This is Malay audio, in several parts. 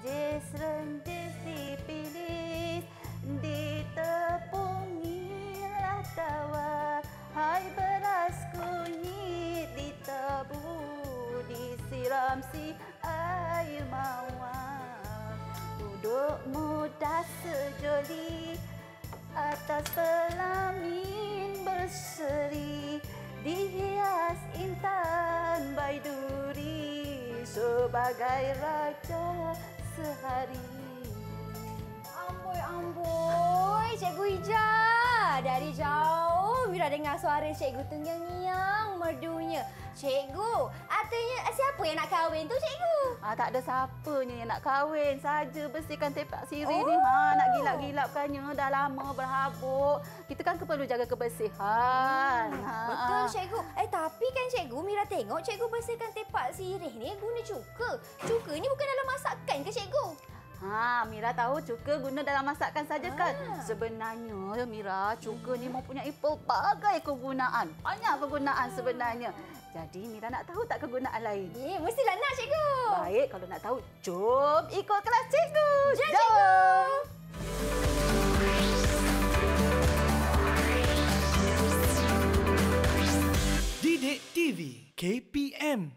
renjis renjis dipilih ditepungilah tawa hai beras kunyit ditabu disiram si air mawar duduk muda sejoli atas pelamin berseri dihias intan baiduri sebagai raja sehari. Amboi, amboi. Cikgu Ija dari jauh dah dengar suara cikgu tu nyang-nyang merdunya. Cikgu, artinya eh, siapa yang nak kahwin tu cikgu? Ah, tak ada siapa yang nak kahwin. Saja bersihkan tepak siri oh. ni. Ah, ha, nak gilap-gilapkannya dah lama berhabuk. Kita kan perlu jaga kebersihan. Hmm. Ha, Betul ah. cikgu. Eh tapi kan cikgu Mira tengok cikgu bersihkan tepak siri ni guna cuka. Cuka ni bukan dalam masakan ke cikgu? Ha, Mira tahu cuka guna dalam masakan saja ah. kan? Sebenarnya Mira, cuka ni mempunyai pelbagai kegunaan. Banyak kegunaan ah. sebenarnya. Jadi Mira nak tahu tak kegunaan lain? Eh, mestilah nak cikgu. Baik, kalau nak tahu, jom ikut kelas cikgu. Jom. jom. Cikgu. KPM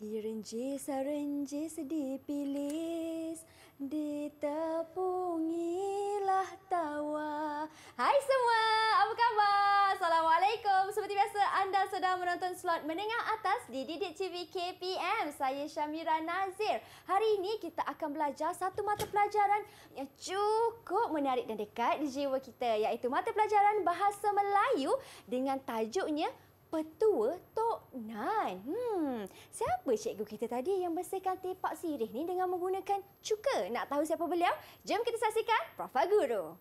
Direnjis renjis dipilis Ditepungilah tawa Hai semua, apa khabar? Assalamualaikum Seperti biasa, anda sedang menonton slot menengah atas di Didik TV KPM Saya Syamira Nazir Hari ini kita akan belajar satu mata pelajaran Yang cukup menarik dan dekat di jiwa kita Iaitu mata pelajaran Bahasa Melayu Dengan tajuknya Petua Tok Nan. Hmm, siapa cikgu kita tadi yang bersihkan tepak sirih ni dengan menggunakan cuka? Nak tahu siapa beliau? Jom kita saksikan Prof. Guru.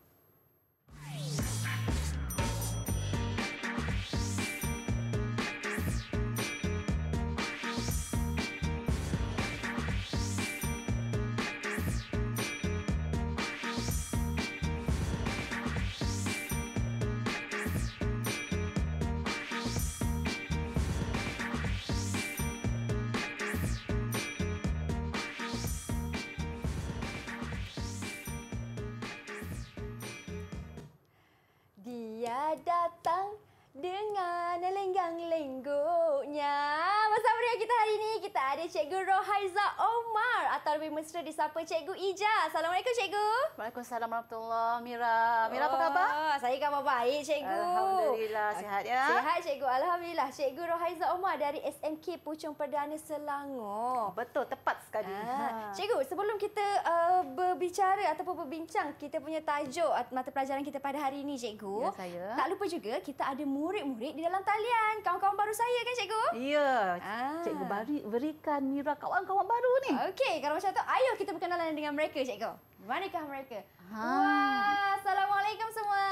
Cikgu Rohaiza Omar atau lebih mesra disapa Cikgu Ija. Assalamualaikum Cikgu. Waalaikumsalam warahmatullahi Mira. Mira oh, apa khabar? Saya khabar baik Cikgu. Alhamdulillah sihat ya. Sihat Cikgu. Alhamdulillah. Cikgu Rohaiza Omar dari SMK Pucung Perdana Selangor. Betul tepat sekali. Ah. Ha. Cikgu sebelum kita uh, berbicara ataupun berbincang kita punya tajuk mata pelajaran kita pada hari ini Cikgu. Ya saya. Tak lupa juga kita ada murid-murid di dalam talian. Kawan-kawan baru saya kan Cikgu? Ya. Ha. Cikgu beri, berikan dan Nira kawan-kawan baru ni. Okey, kalau macam tu, ayo kita berkenalan dengan mereka, cikgu. Manakah mereka? Ha. Wah, Assalamualaikum semua.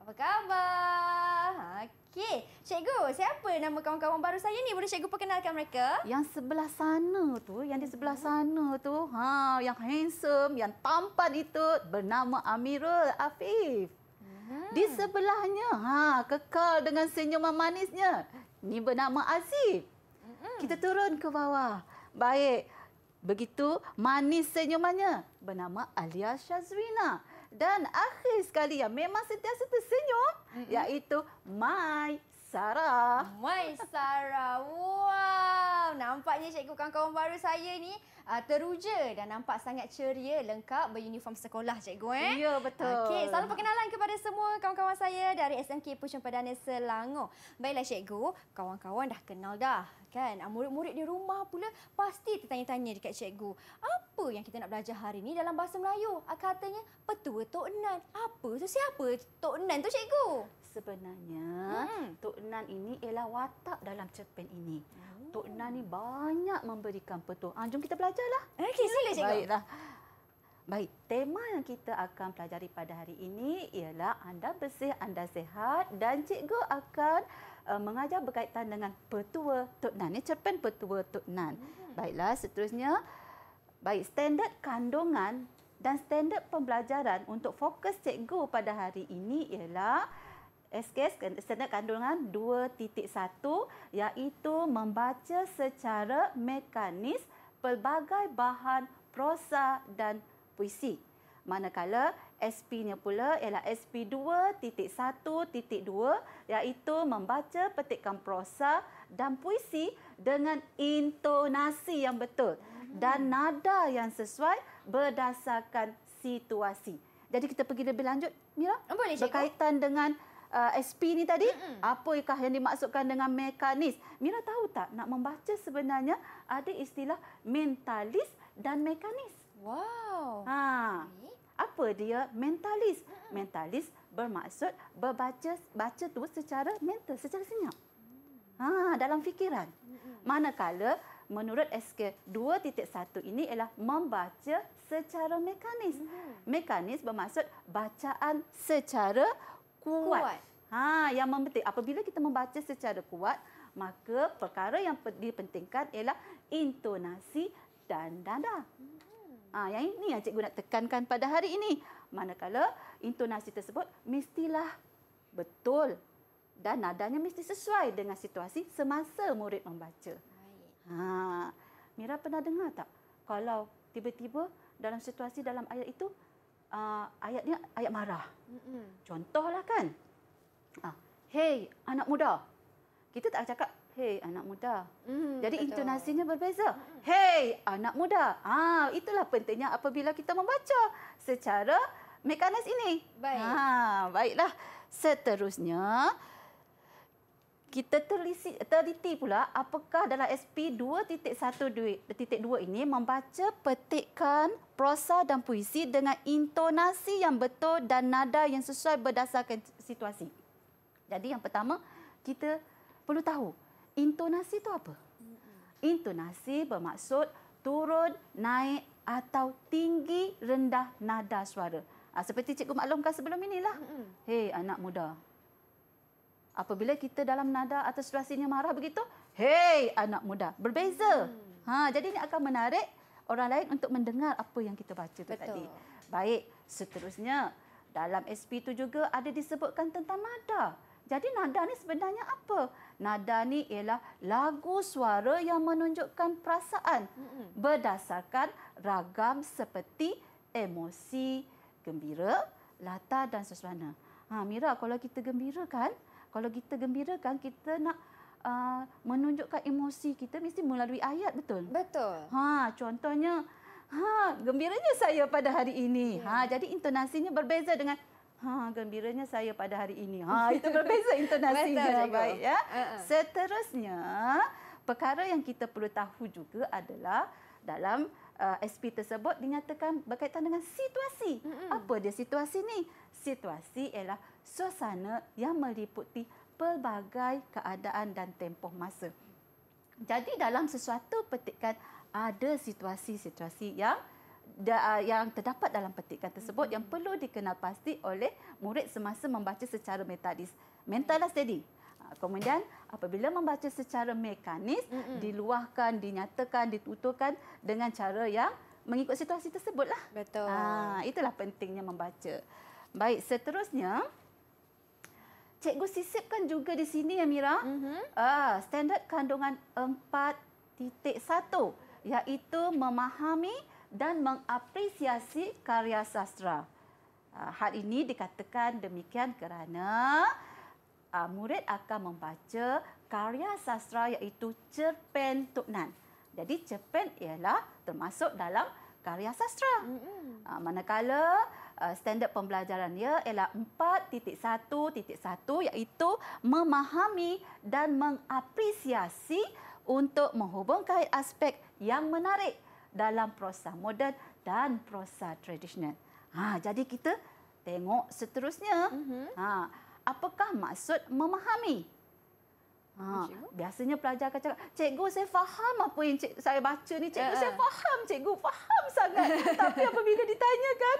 Apa khabar? Okey, cikgu, siapa nama kawan-kawan baru saya ni? Boleh cikgu perkenalkan mereka? Yang sebelah sana tu, yang di hmm. sebelah sana tu, ha, yang handsome, yang tampan itu bernama Amirul Afif. Hmm. Di sebelahnya, ha, kekal dengan senyuman manisnya. Ini bernama Aziz. Hmm. Kita turun ke bawah. Baik. Begitu manis senyumannya bernama Alia Shazwina. Dan akhir sekali yang memang sentiasa tersenyum mm -hmm. iaitu Mai Sarah. Mai Sarah. Wow. Nampaknya cikgu kawan-kawan baru saya ni uh, teruja dan nampak sangat ceria, lengkap beruniform sekolah cikgu. Eh? Ya, betul. Okay, salam perkenalan kepada semua kawan-kawan saya dari SMK Pucung Perdana Selangor. Baiklah cikgu, kawan-kawan dah kenal dah kan ah, murid-murid di rumah pula pasti tertanya-tanya dekat cikgu apa yang kita nak belajar hari ini dalam bahasa Melayu ah, katanya petua tok nan apa tu siapa tok nan tu cikgu sebenarnya hmm. tok nan ini ialah watak dalam cerpen ini oh. tok nan ni banyak memberikan petua ah, jom kita belajarlah okey sila cikgu baiklah Baik, tema yang kita akan pelajari pada hari ini ialah anda bersih, anda sehat dan cikgu akan uh, mengajar berkaitan dengan petua Tok Nan. Ini cerpen petua Tok Nan. Hmm. Baiklah, seterusnya. Baik, standard kandungan dan standard pembelajaran untuk fokus cikgu pada hari ini ialah SKS standard kandungan 2.1 iaitu membaca secara mekanis pelbagai bahan prosa dan puisi. Manakala SP-nya pula ialah SP2.1.2 iaitu membaca petikan prosa dan puisi dengan intonasi yang betul dan hmm. nada yang sesuai berdasarkan situasi. Jadi kita pergi lebih lanjut Mira oh, Boleh, berkaitan dengan uh, SP ini tadi Mm-mm. apakah yang dimaksudkan dengan mekanis? Mira tahu tak nak membaca sebenarnya ada istilah mentalis dan mekanis. Wow. Ha apa dia mentalis mentalis bermaksud berbaca baca tu secara mental secara senyap mm. ha dalam fikiran manakala menurut SK 2.1 ini ialah membaca secara mekanis mm. mekanis bermaksud bacaan secara kuat, kuat. ha yang penting apabila kita membaca secara kuat maka perkara yang dipentingkan ialah intonasi dan nada. Mm. Ha, yang ini yang cikgu nak tekankan pada hari ini. Manakala intonasi tersebut mestilah betul dan nadanya mesti sesuai dengan situasi semasa murid membaca. Ha, Mira pernah dengar tak? Kalau tiba-tiba dalam situasi dalam ayat itu, uh, ah, ayatnya ayat marah. Contohlah kan, ha, Hey anak muda, kita tak cakap hey anak muda. Mm, Jadi betul. intonasinya berbeza. Hmm, hmm. Hey anak muda. Ah itulah pentingnya apabila kita membaca secara mekanis ini. Baik. Ha, baiklah. Seterusnya kita terlisi, teliti pula apakah dalam SP 2.1.2 ini membaca petikan prosa dan puisi dengan intonasi yang betul dan nada yang sesuai berdasarkan situasi. Jadi yang pertama kita perlu tahu intonasi itu apa? Intonasi bermaksud turun, naik atau tinggi rendah nada suara. Ha, seperti cikgu maklumkan sebelum inilah. Hei anak muda. Apabila kita dalam nada atau situasinya marah begitu, hei anak muda, berbeza. Ha jadi ini akan menarik orang lain untuk mendengar apa yang kita baca tu tadi. Baik, seterusnya dalam SP itu juga ada disebutkan tentang nada. Jadi nada ni sebenarnya apa? Nada ni ialah lagu suara yang menunjukkan perasaan berdasarkan ragam seperti emosi, gembira, latar dan suasana. Ha Mira, kalau kita gembira kan? Kalau kita gembira kan kita nak uh, menunjukkan emosi kita mesti melalui ayat betul? Betul. Ha contohnya ha gembiranya saya pada hari ini. Ya. Ha jadi intonasinya berbeza dengan ha gembiranya saya pada hari ini. Ha itu berbeza intonasinya Betul, baik ya. Uh-uh. Seterusnya perkara yang kita perlu tahu juga adalah dalam uh, SP tersebut dinyatakan berkaitan dengan situasi. Mm-hmm. Apa dia situasi ni? Situasi ialah suasana yang meliputi pelbagai keadaan dan tempoh masa. Jadi dalam sesuatu petikan ada situasi-situasi yang da, ah, yang terdapat dalam petikan tersebut hmm. yang perlu dikenal pasti oleh murid semasa membaca secara metodis, Mental lah steady. Kemudian apabila membaca secara mekanis, hmm. diluahkan, dinyatakan, dituturkan dengan cara yang mengikut situasi tersebutlah. Betul. Ha, itulah pentingnya membaca. Baik, seterusnya cikgu sisipkan juga di sini ya Mira. Mhm. Ah, standard kandungan 4.1 iaitu memahami, dan mengapresiasi karya sastra. Ah, hal ini dikatakan demikian kerana ah, murid akan membaca karya sastra iaitu cerpen Tok Nan. Jadi cerpen ialah termasuk dalam karya sastra. Ah, manakala standard pembelajaran dia ialah 4.1.1 iaitu memahami dan mengapresiasi untuk menghubungkan aspek yang menarik dalam prosa moden dan prosa tradisional. Ha, jadi kita tengok seterusnya. Mhm. Ha, apakah maksud memahami? Ha, biasanya pelajar akan cakap, cikgu saya faham apa yang cik, saya baca ni. Cikgu eh, saya eh. faham, cikgu faham sangat. Tapi apabila ditanyakan,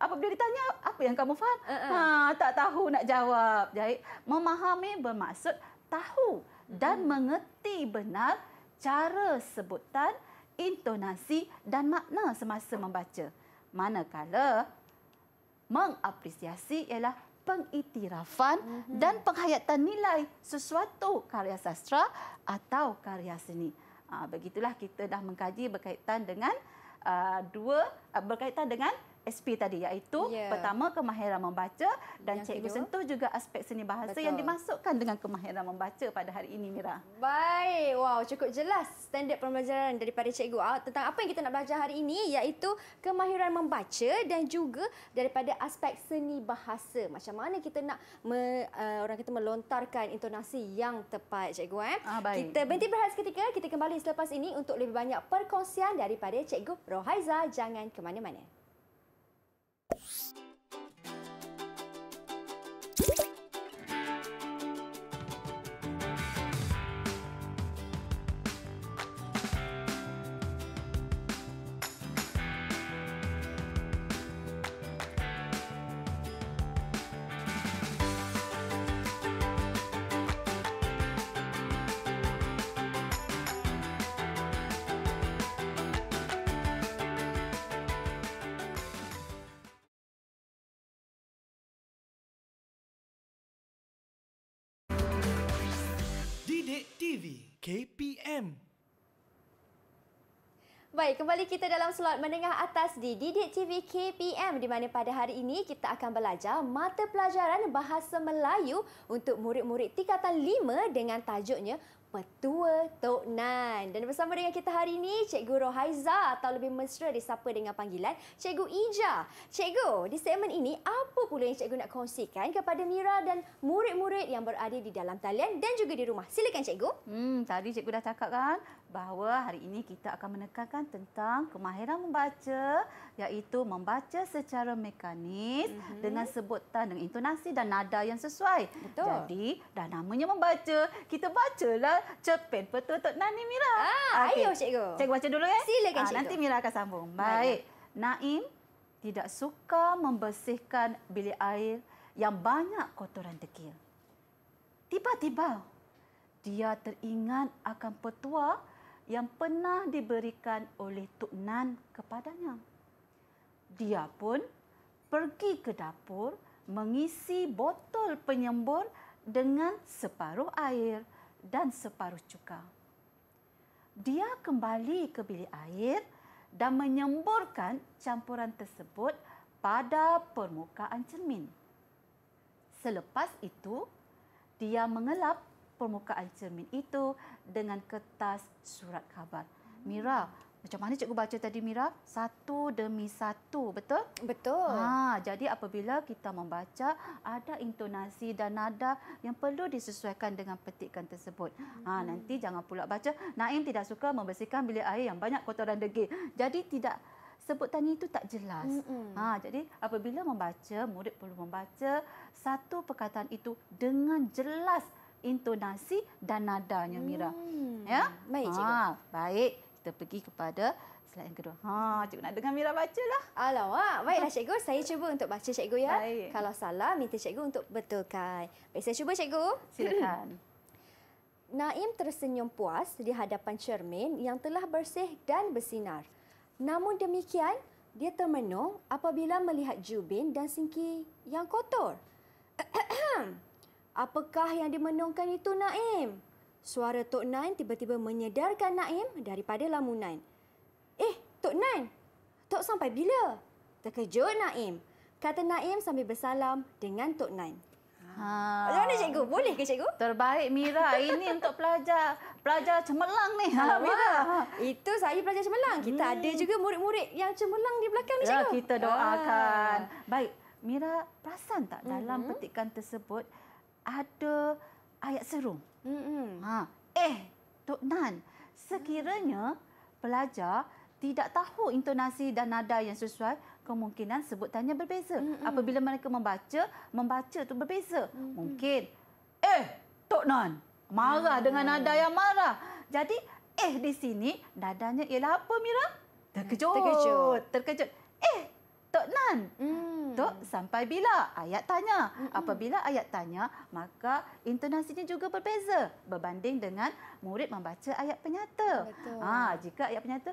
apabila ditanya apa yang kamu faham? Eh, ha, tak tahu nak jawab. Jadi memahami bermaksud tahu dan mengerti benar cara sebutan intonasi dan makna semasa membaca. Manakala mengapresiasi ialah pengiktirafan mm-hmm. dan penghayatan nilai sesuatu karya sastra atau karya seni. Ha, begitulah kita dah mengkaji berkaitan dengan uh, dua uh, berkaitan dengan SP tadi iaitu yeah. pertama kemahiran membaca dan yang cikgu sentuh juga aspek seni bahasa Betul. yang dimasukkan dengan kemahiran membaca pada hari ini Mira. Baik, wow cukup jelas standard pembelajaran daripada cikgu Al tentang apa yang kita nak belajar hari ini iaitu kemahiran membaca dan juga daripada aspek seni bahasa. Macam mana kita nak me, uh, orang kita melontarkan intonasi yang tepat cikgu eh. Ah, baik. Kita berhenti berehat seketika, kita kembali selepas ini untuk lebih banyak perkongsian daripada cikgu Rohaiza. Jangan ke mana-mana. you Bilik TV KPM. Baik, kembali kita dalam slot menengah atas di Didik TV KPM di mana pada hari ini kita akan belajar mata pelajaran Bahasa Melayu untuk murid-murid tingkatan 5 dengan tajuknya Petua Tok Nan. Dan bersama dengan kita hari ini, Cikgu Rohaiza atau lebih mesra disapa dengan panggilan Cikgu Ija. Cikgu, di segmen ini, apa pula yang Cikgu nak kongsikan kepada Mira dan murid-murid yang berada di dalam talian dan juga di rumah? Silakan Cikgu. Hmm, tadi Cikgu dah cakap kan, bahawa hari ini kita akan menekankan tentang kemahiran membaca iaitu membaca secara mekanis mm-hmm. dengan sebutan dengan intonasi dan nada yang sesuai. Betul. Jadi dah namanya membaca, kita bacalah cerpen petutut Nani Mira. Ah, okay. ayo cikgu. Cikgu baca dulu ya. Silakan ah, cikgu. nanti Mira akan sambung. Baik. Baik. Naim tidak suka membersihkan bilik air yang banyak kotoran dekil. Tiba-tiba dia teringat akan petua yang pernah diberikan oleh Tok Nan kepadanya. Dia pun pergi ke dapur mengisi botol penyembur dengan separuh air dan separuh cuka. Dia kembali ke bilik air dan menyemburkan campuran tersebut pada permukaan cermin. Selepas itu, dia mengelap permukaan cermin itu dengan kertas surat khabar. Mira, macam mana cikgu baca tadi Mira? Satu demi satu, betul? Betul. Ha, jadi apabila kita membaca, ada intonasi dan nada yang perlu disesuaikan dengan petikan tersebut. Ha, hmm. nanti jangan pula baca, Naim tidak suka membersihkan bilik air yang banyak kotoran degil. Jadi tidak sebutan itu tak jelas. Ha, jadi apabila membaca, murid perlu membaca satu perkataan itu dengan jelas intonasi dan nadanya Mira. Hmm. Ya? Baik cikgu. Ha, baik. Kita pergi kepada slide yang kedua. Ha, cikgu nak dengar Mira bacalah. Alamak, ha. baiklah cikgu. Saya cuba untuk baca cikgu ya. Baik. Kalau salah, minta cikgu untuk betulkan. Baik, saya cuba cikgu. Silakan. Naim tersenyum puas di hadapan cermin yang telah bersih dan bersinar. Namun demikian, dia termenung apabila melihat jubin dan singki yang kotor. Apakah yang dimenungkan itu, Naim? Suara Tok Nain tiba-tiba menyedarkan Naim daripada lamunan. Eh, Tok Nain! Tok sampai bila? Terkejut Naim. Kata Naim sambil bersalam dengan Tok Nain. Ha. Macam mana cikgu? Boleh ke cikgu? Terbaik Mira. Ini untuk pelajar pelajar cemerlang ni. Ha, Mira. Ha. Itu saya pelajar cemerlang. Kita hmm. ada juga murid-murid yang cemerlang di belakang ni ya, cikgu. Ya, kita ah. doakan. Ha. Baik. Mira, perasan tak dalam mhm. petikan tersebut? ada ayat serung. Mm-hmm. Ha. Eh, Tok Nan, sekiranya pelajar tidak tahu intonasi dan nada yang sesuai, kemungkinan sebutannya berbeza. Mm-hmm. Apabila mereka membaca, membaca itu berbeza. Mm-hmm. Mungkin, eh, Tok Nan, marah mm-hmm. dengan nada yang marah. Jadi, eh di sini, nadanya ialah apa, Mira? Terkejut. Terkejut. Terkejut nan. Hmm. Tok sampai bila? Ayat tanya. Hmm. Apabila ayat tanya, maka intonasinya juga berbeza berbanding dengan murid membaca ayat penyata. Ha, jika ayat penyata,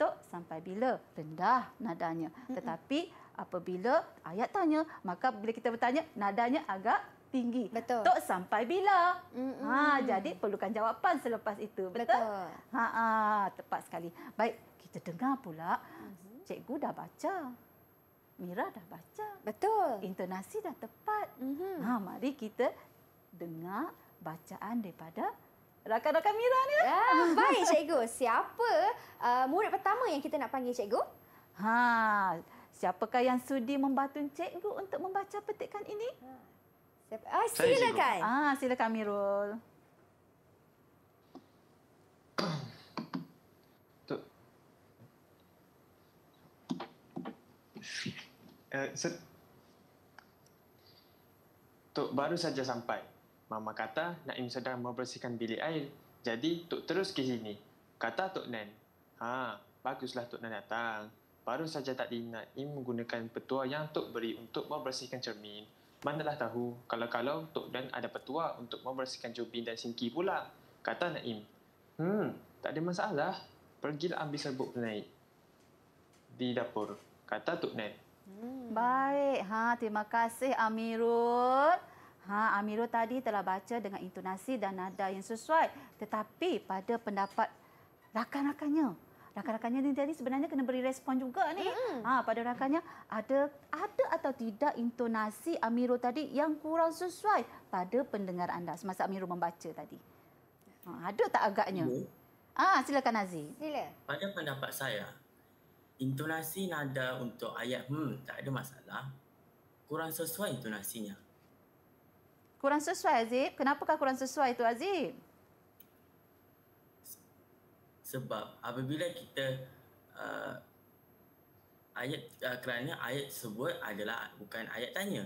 tok sampai bila? Rendah nadanya. Hmm, hmm. Tetapi apabila ayat tanya, maka bila kita bertanya, nadanya agak tinggi. Betul. Tok sampai bila? Hmm. Ha, hmm. jadi perlukan jawapan selepas itu. Betul. Betul. Ha, ha, tepat sekali. Baik, kita dengar pula. Mhm. Cikgu dah baca. Mira dah baca. Betul. Intonasi dah tepat. Mm-hmm. Ha, mari kita dengar bacaan daripada rakan-rakan Mira ni. Ya, baik cikgu. Siapa uh, murid pertama yang kita nak panggil cikgu? Ha, siapakah yang sudi membantu cikgu untuk membaca petikan ini? Ha. Siapa? Ah, silakan. Ah, ha, silakan Mirul. Tuh. Shit. Eh, se- Tok baru saja sampai. Mama kata Naim sedang membersihkan bilik air. Jadi Tok terus ke sini. Kata Tok Nen. Ha, baguslah Tok Nen datang. Baru saja tak tadi Naim menggunakan petua yang Tok beri untuk membersihkan cermin. Manalah tahu kalau-kalau Tok Dan ada petua untuk membersihkan jubin dan singki pula. Kata Naim. Hmm, tak ada masalah. Pergilah ambil serbuk penaik. Di dapur. Kata Tok Nen. Hmm. Baik. Ha, terima kasih Amirul. Ha, Amirul tadi telah baca dengan intonasi dan nada yang sesuai. Tetapi pada pendapat rakan-rakannya, rakan-rakannya ni tadi sebenarnya kena beri respon juga ni. Hmm. Ha, pada rakannya ada ada atau tidak intonasi Amirul tadi yang kurang sesuai pada pendengar anda semasa Amirul membaca tadi. Ha, ada tak agaknya? Hmm. Ah, silakan Aziz. Sila. Pada pendapat saya, intonasi nada untuk ayat hmm tak ada masalah. Kurang sesuai intonasinya. Kurang sesuai Azib? Kenapakah kurang sesuai itu Azib? Sebab apabila kita uh, ayat uh, kerana ayat sebut adalah bukan ayat tanya.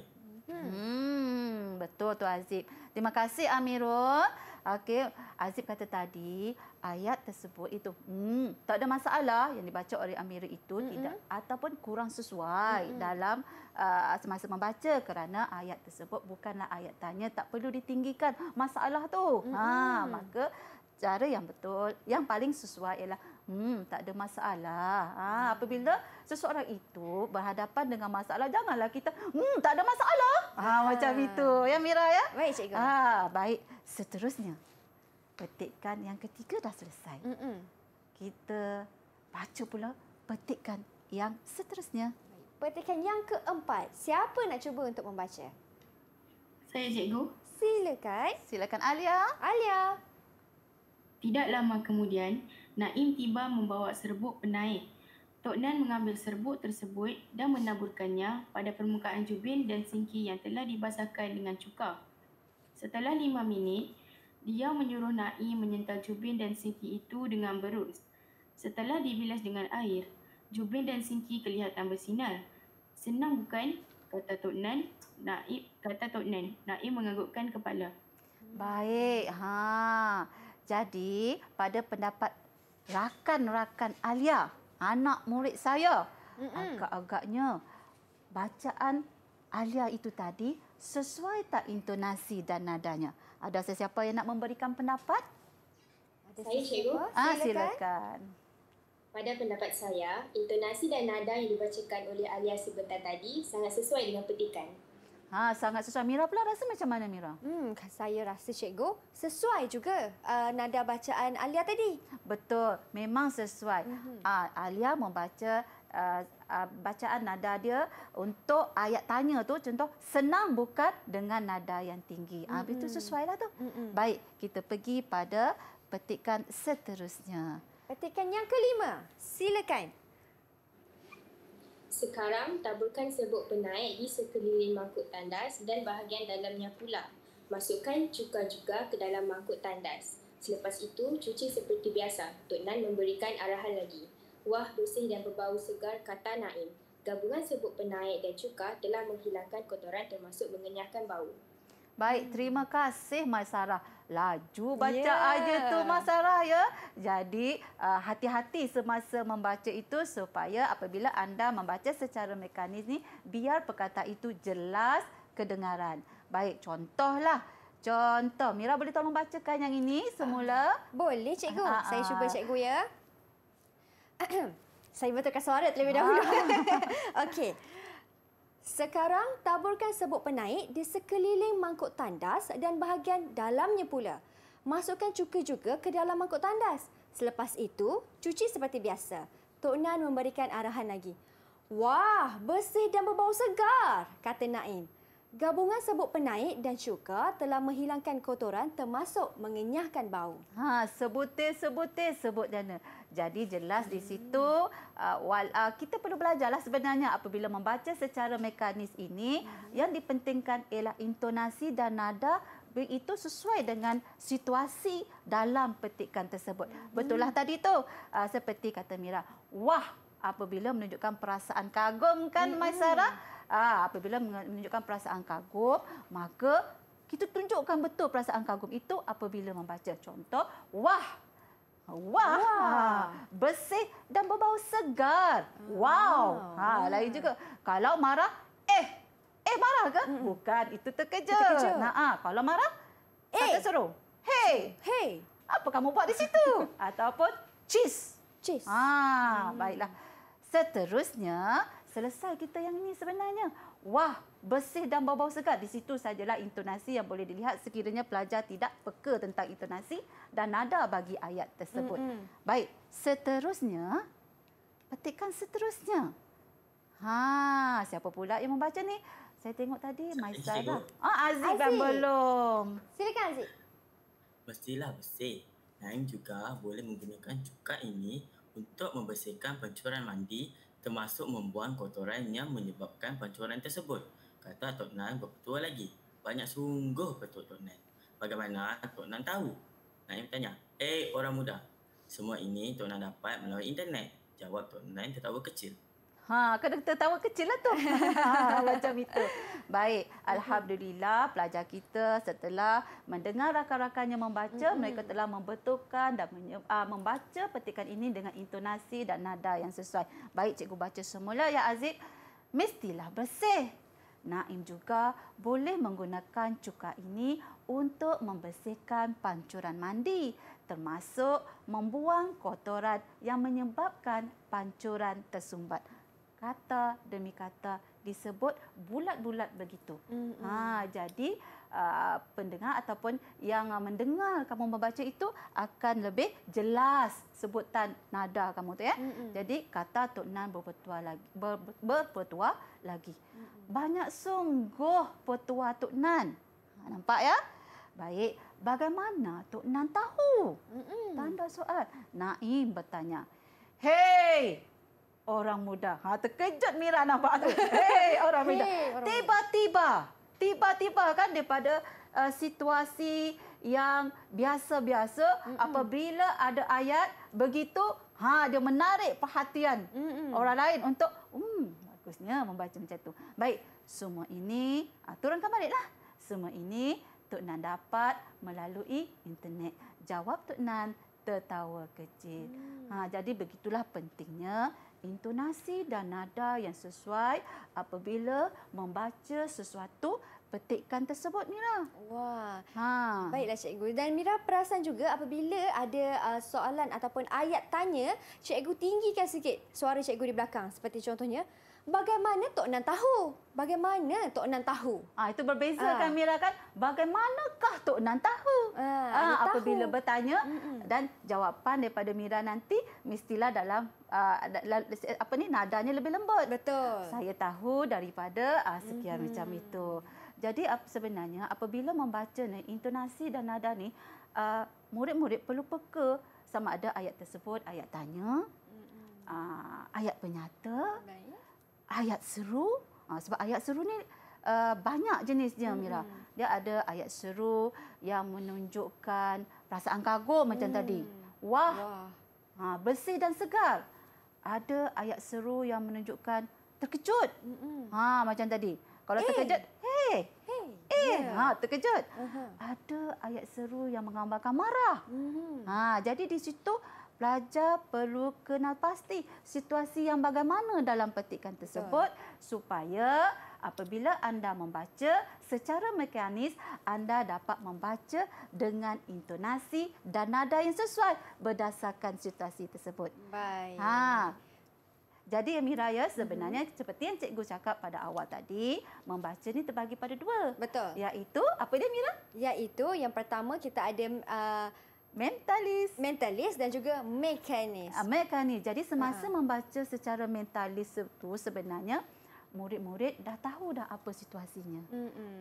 Hmm, betul tu Azib. Terima kasih Amirul. Okey, Azib kata tadi ayat tersebut itu hmm, tak ada masalah yang dibaca oleh Amira itu mm-hmm. tidak ataupun kurang sesuai mm-hmm. dalam uh, semasa membaca kerana ayat tersebut bukanlah ayat tanya tak perlu ditinggikan masalah tu. Mm-hmm. Ha, maka cara yang betul yang paling sesuai ialah Hmm, tak ada masalah. Ha, apabila seseorang itu berhadapan dengan masalah, janganlah kita, hmm, tak ada masalah. Ha, ha. macam itu. Ya, Mira, ya? Baik, cikgu. Ha, baik. Seterusnya, petikan yang ketiga dah selesai. Mm -mm. Kita baca pula petikan yang seterusnya. Petikan yang keempat. Siapa nak cuba untuk membaca? Saya, cikgu. Silakan. Silakan, Alia. Alia. Tidak lama kemudian, Naim tiba membawa serbuk penaik. Tok Nan mengambil serbuk tersebut dan menaburkannya pada permukaan jubin dan singki yang telah dibasahkan dengan cuka. Setelah lima minit, dia menyuruh Naim menyental jubin dan singki itu dengan berus. Setelah dibilas dengan air, jubin dan singki kelihatan bersinar. Senang bukan? Kata Tok Nan. Naib, kata Tok Nan. Naim menganggukkan kepala. Baik. Ha. Jadi, pada pendapat rakan-rakan Alia, anak murid saya. Agak-agaknya bacaan Alia itu tadi sesuai tak intonasi dan nadanya? Ada sesiapa yang nak memberikan pendapat? Ada saya cikgu. Ah, silakan. silakan. Pada pendapat saya, intonasi dan nada yang dibacakan oleh Alia sebentar tadi sangat sesuai dengan petikan. Ha, sangat sesuai. Mira pula rasa macam mana, Mira? Hmm, saya rasa, Cikgu, sesuai juga uh, nada bacaan Alia tadi. Betul. Memang sesuai. Uh-huh. Uh, Alia membaca uh, uh, bacaan nada dia untuk ayat tanya tu. Contoh, senang bukan dengan nada yang tinggi. Uh-huh. Itu sesuai lah tu. Uh-huh. Baik, kita pergi pada petikan seterusnya. Petikan yang kelima. Silakan. Sekarang, taburkan serbuk penaik di sekeliling mangkuk tandas dan bahagian dalamnya pula. Masukkan cuka juga ke dalam mangkuk tandas. Selepas itu, cuci seperti biasa. Tok Nan memberikan arahan lagi. Wah, bersih dan berbau segar kata Naim. Gabungan serbuk penaik dan cuka telah menghilangkan kotoran termasuk mengenyahkan bau. Baik, terima kasih Mai laju baca yeah. aja tu masalah ya. Jadi uh, hati-hati semasa membaca itu supaya apabila anda membaca secara mekanis ni biar perkataan itu jelas kedengaran. Baik contohlah contoh Mira boleh tolong bacakan yang ini semula? Uh, boleh cikgu. Uh, uh, Saya ah. cuba cikgu ya. Saya betulkan suara terlebih dahulu. Okey. Sekarang, taburkan sebut penaik di sekeliling mangkuk tandas dan bahagian dalamnya pula. Masukkan cuka juga ke dalam mangkuk tandas. Selepas itu, cuci seperti biasa. Tok Nan memberikan arahan lagi. Wah, bersih dan berbau segar, kata Naim. Gabungan sebut penaik dan cuka telah menghilangkan kotoran termasuk mengenyahkan bau. Ha, sebutir, sebutir, sebut dana. Jadi jelas hmm. di situ hmm. uh, wal, uh, kita perlu belajarlah sebenarnya apabila membaca secara mekanis ini hmm. yang dipentingkan ialah intonasi dan nada itu sesuai dengan situasi dalam petikan tersebut. Hmm. Betullah tadi itu uh, seperti kata Mira. Wah apabila menunjukkan perasaan kagum kan hmm. Maisara. Ah, apabila menunjukkan perasaan kagum, maka kita tunjukkan betul perasaan kagum itu apabila membaca. Contoh, wah. Wah. wah. Ha, bersih dan berbau segar. Hmm. Wow. Ha, hmm. lain juga. Kalau marah, eh. Eh marah ke? Hmm. Bukan, itu terkejut. terkejut. Nah, ah, kalau marah, eh. kata seru. Hey. Hey. Apa kamu buat di situ? Ataupun cheese. Cheese. Ah, ha, baiklah. Seterusnya, selesai kita yang ini sebenarnya. Wah, bersih dan bau-bau segar. Di situ sajalah intonasi yang boleh dilihat sekiranya pelajar tidak peka tentang intonasi dan nada bagi ayat tersebut. Mm-hmm. Baik, seterusnya, petikan seterusnya. Ha, siapa pula yang membaca ni? Saya tengok tadi, Maisa lah. Oh, Aziz, Aziz. belum. Silakan, Aziz. Mestilah bersih. Naim juga boleh menggunakan cukai ini untuk membersihkan pancuran mandi termasuk membuang kotoran yang menyebabkan pancuran tersebut. Kata Tok Nan berpetua lagi. Banyak sungguh betul Tok Nan. Bagaimana Tok Nan tahu? Naim bertanya, eh orang muda, semua ini Tok Nan dapat melalui internet. Jawab Tok Nan tertawa kecil. Ha, kena tertawa kecil lah tu. Ha, macam itu. Baik, Alhamdulillah pelajar kita setelah mendengar rakan-rakannya membaca, mm-hmm. mereka telah membetulkan dan uh, membaca petikan ini dengan intonasi dan nada yang sesuai. Baik, cikgu baca semula ya Aziz. Mestilah bersih. Naim juga boleh menggunakan cuka ini untuk membersihkan pancuran mandi termasuk membuang kotoran yang menyebabkan pancuran tersumbat kata demi kata disebut bulat-bulat begitu. Mm-hmm. Ha jadi uh, pendengar ataupun yang uh, mendengar kamu membaca itu akan lebih jelas sebutan nada kamu tu ya. Mm-hmm. Jadi kata tu Nan berpetua lagi ber, berpetua lagi. Mm-hmm. Banyak sungguh petua tu Nan. Ha, nampak ya? Baik, bagaimana tu Nan tahu? Mm-hmm. Tanda soal. Naim bertanya. Hey, orang muda. Ha, terkejut Mira nampak tu. Hey, orang muda. Tiba-tiba, tiba-tiba kan daripada uh, situasi yang biasa-biasa, mm-hmm. apabila ada ayat begitu, ha, dia menarik perhatian mm-hmm. orang lain untuk, hmm, bagusnya membaca macam tu. Baik, semua ini, ha, turunkan baliklah. Semua ini Tok Nan dapat melalui internet. Jawab Tok Nan tertawa kecil. Hmm. Ha, jadi begitulah pentingnya intonasi dan nada yang sesuai apabila membaca sesuatu petikan tersebut Mira. Wah. Ha. Baiklah cikgu. Dan Mira perasan juga apabila ada uh, soalan ataupun ayat tanya, cikgu tinggikan sikit suara cikgu di belakang. Seperti contohnya, Bagaimana Tok Nan tahu? Bagaimana Tok Nan tahu? Ah ha, itu berbeza ha. Ah. kan Mira kan? Bagaimanakah Tok Nan tahu? Ha, ha, apabila tahu. bertanya mm-hmm. dan jawapan daripada Mira nanti mestilah dalam uh, apa ni nadanya lebih lembut. Betul. Saya tahu daripada uh, sekian mm-hmm. macam itu. Jadi sebenarnya apabila membaca ni intonasi dan nada ni uh, murid-murid perlu peka sama ada ayat tersebut ayat tanya mm-hmm. uh, ayat penyata Baik ayat seru ha, sebab ayat seru ni uh, banyak jenis dia Mira. Hmm. Dia ada ayat seru yang menunjukkan perasaan kagum hmm. macam tadi. Wah. Wah. Ha, bersih dan segar. Ada ayat seru yang menunjukkan terkejut. Hmm. Ha macam tadi. Kalau hey. Eh. terkejut, hey. Hey. Eh, yeah. ha terkejut. Uh-huh. Ada ayat seru yang menggambarkan marah. Hmm. Ha jadi di situ pelajar perlu kenal pasti situasi yang bagaimana dalam petikan tersebut Betul. supaya apabila anda membaca secara mekanis anda dapat membaca dengan intonasi dan nada yang sesuai berdasarkan situasi tersebut. Baik. Ha. Jadi Amira ya mhm. sebenarnya mm-hmm. seperti yang cikgu cakap pada awal tadi membaca ni terbagi pada dua. Betul. Iaitu apa dia Amira? Iaitu yang pertama kita ada uh, mentalis mentalis dan juga mekanis uh, mekanis jadi semasa uh. membaca secara mentalis itu sebenarnya murid-murid dah tahu dah apa situasinya.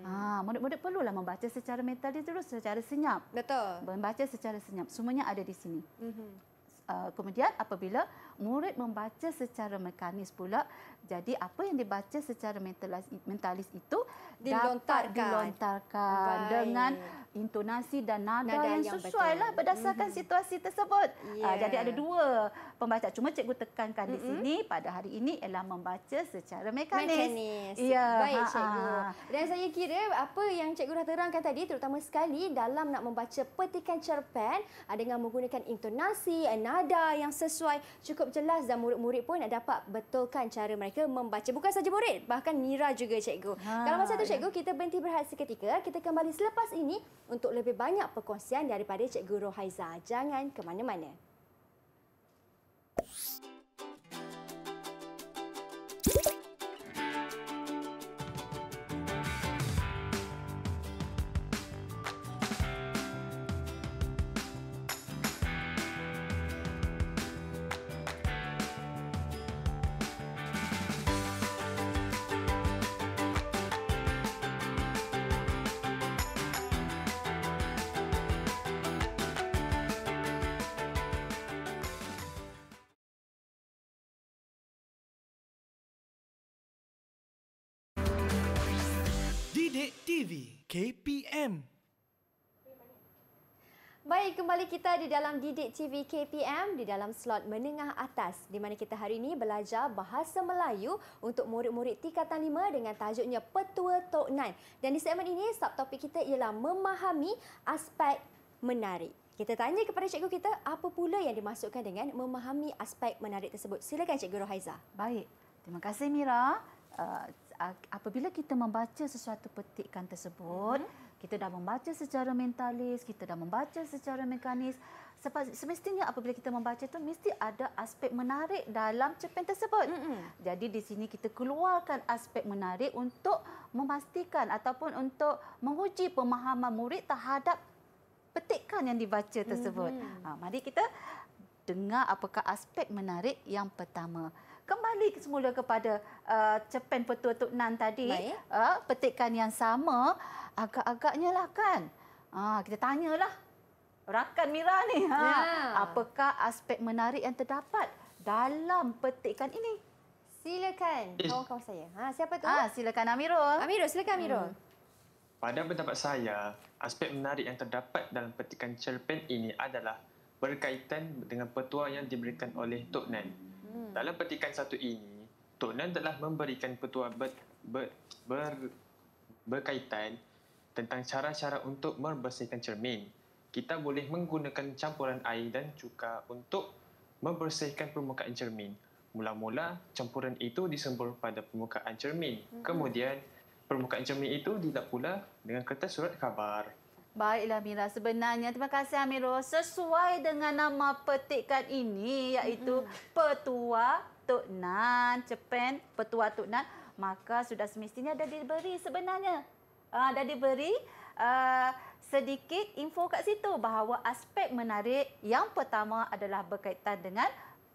Ha, murid-murid perlulah membaca secara mentalis terus secara senyap. Betul. Membaca secara senyap. Semuanya ada di sini. Uh, kemudian apabila murid membaca secara mekanis pula jadi apa yang dibaca secara mentalis, mentalis itu dilontarkan, dapat dilontarkan dengan intonasi dan nada, nada yang, yang sesuai lah berdasarkan mm-hmm. situasi tersebut. Yeah. Ya. jadi ada dua pembaca. Cuma cikgu tekankan mm-hmm. di mhm. sini pada hari ini ialah membaca secara mekanis. mekanis. Yeah. Baik cikgu. Dan saya kira apa yang cikgu dah terangkan tadi terutama sekali dalam nak membaca petikan cerpen ah, dengan menggunakan intonasi dan nada yang sesuai cukup cukup jelas dan murid-murid pun dapat betulkan cara mereka membaca. Bukan saja murid, bahkan Nira juga cikgu. Ha, Kalau masa itu ya. cikgu, ya. kita berhenti berehat seketika. Kita kembali selepas ini untuk lebih banyak perkongsian daripada cikgu Rohaiza. Jangan ke mana-mana. Thank you. kembali kita di dalam Didik TV KPM di dalam slot menengah atas di mana kita hari ini belajar bahasa Melayu untuk murid-murid tingkatan 5 dengan tajuknya Petua Tok Nan. Dan di segmen ini subtopik kita ialah memahami aspek menarik. Kita tanya kepada cikgu kita apa pula yang dimasukkan dengan memahami aspek menarik tersebut. Silakan cikgu Rohaiza. Baik. Terima kasih Mira. Uh, apabila kita membaca sesuatu petikan tersebut, mm-hmm kita dah membaca secara mentalis, kita dah membaca secara mekanis. Semestinya apabila kita membaca tu mesti ada aspek menarik dalam cerpen tersebut. Mm-hmm. Jadi di sini kita keluarkan aspek menarik untuk memastikan ataupun untuk menguji pemahaman murid terhadap petikan yang dibaca tersebut. Mm-hmm. Ha, mari kita dengar apakah aspek menarik yang pertama kembali semula kepada uh, cepen petua-tuk nan tadi uh, petikan yang sama agak-agaknya lah kan uh, kita tanyalah rakan Mira ni ha, ya. apakah aspek menarik yang terdapat dalam petikan ini silakan eh. kawan-kawan saya ha, siapa tu ah, silakan Amirul Amirul silakan hmm. Amirul hmm. Pada pendapat saya, aspek menarik yang terdapat dalam petikan cerpen ini adalah berkaitan dengan petua yang diberikan oleh Tok Nen. Hmm. Hmm. Dalam petikan satu ini, Tonan telah memberikan petua ber, ber, ber, berkaitan tentang cara-cara untuk membersihkan cermin. Kita boleh menggunakan campuran air dan cuka untuk membersihkan permukaan cermin. Mula-mula, campuran itu disembur pada permukaan cermin. Hmm. Kemudian, permukaan cermin itu dilap pula dengan kertas surat khabar. Baiklah Mira, sebenarnya terima kasih Amiro Sesuai dengan nama petikan ini iaitu mm-hmm. Petua Tok Nan, Cepen Petua Tok Nan, maka sudah semestinya ada diberi sebenarnya. Ah uh, dah diberi uh, sedikit info kat situ bahawa aspek menarik yang pertama adalah berkaitan dengan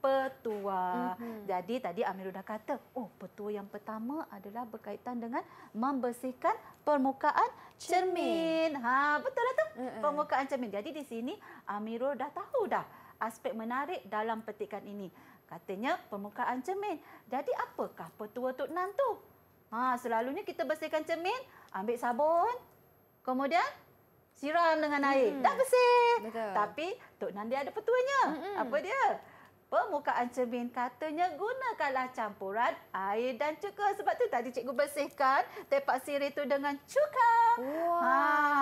petua. Mm-hmm. Jadi tadi Amirudah kata, oh petua yang pertama adalah berkaitan dengan membersihkan permukaan cermin. cermin. Ha betul lah tu. Mm-hmm. Permukaan cermin. Jadi di sini Amirul dah tahu dah aspek menarik dalam petikan ini. Katanya permukaan cermin. Jadi apakah petua tu nan tu? Ha selalunya kita bersihkan cermin, ambil sabun, kemudian siram dengan air. Mm. Dah bersih. Betul. Tapi Tok Nan dia ada petuanya. hmm Apa dia? permukaan cermin katanya gunakanlah campuran air dan cuka. Sebab tu tadi cikgu bersihkan tepak sirih tu dengan cuka. Ha, Wah.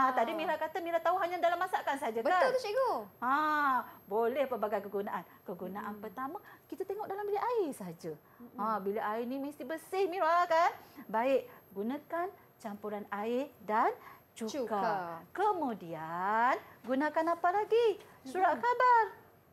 Ha, tadi Mila kata Mila tahu hanya dalam masakan saja kan? Betul tu cikgu. Ha, boleh pelbagai kegunaan. Kegunaan hmm. pertama, kita tengok dalam bilik air saja. Hmm. Ha, bilik air ni mesti bersih Mila kan? Baik, gunakan campuran air dan cuka. cuka. Kemudian, gunakan apa lagi? Surat hmm. khabar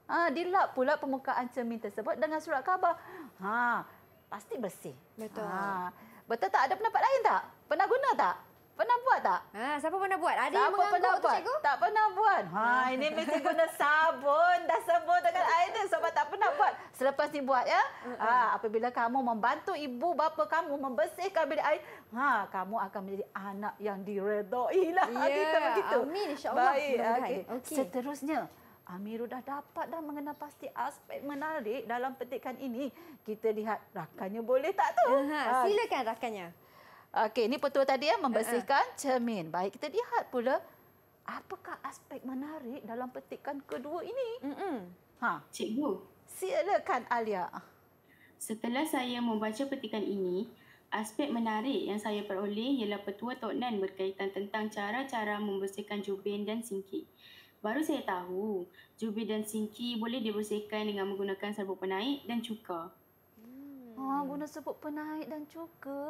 ha, dilap pula permukaan cermin tersebut dengan surat khabar. Ha, pasti bersih. Betul. Ha. Betul tak? Ada pendapat lain tak? Pernah guna tak? Pernah buat tak? Ha, siapa pernah buat? Ada siapa pernah buat? Cikgu? Tak pernah buat. Ha, ini mesti guna sabun. Dah sabun dengan air itu, sebab tak pernah buat. Selepas ni buat ya. Ha, apabila kamu membantu ibu bapa kamu membersihkan bilik air, ha, kamu akan menjadi anak yang diredoi lah. Yeah. Kita begitu. Amin insya Baik. Okey. Okay. Seterusnya, Amiru dah dapat dah mengenal pasti aspek menarik dalam petikan ini. Kita lihat rakannya boleh tak tu? Aha, ah. silakan rakannya. Okey, ini petua tadi ya membersihkan uh -uh. cermin. Baik, kita lihat pula apakah aspek menarik dalam petikan kedua ini? Mm -mm. Ha, cikgu. Silakan Alia. Setelah saya membaca petikan ini, aspek menarik yang saya peroleh ialah petua Tok nen berkaitan tentang cara-cara membersihkan jubin dan singkit baru saya tahu jubi dan singki boleh dibersihkan dengan menggunakan sabuk penaik dan cuka. Hmm. Ah, guna sabuk penaik dan cuka.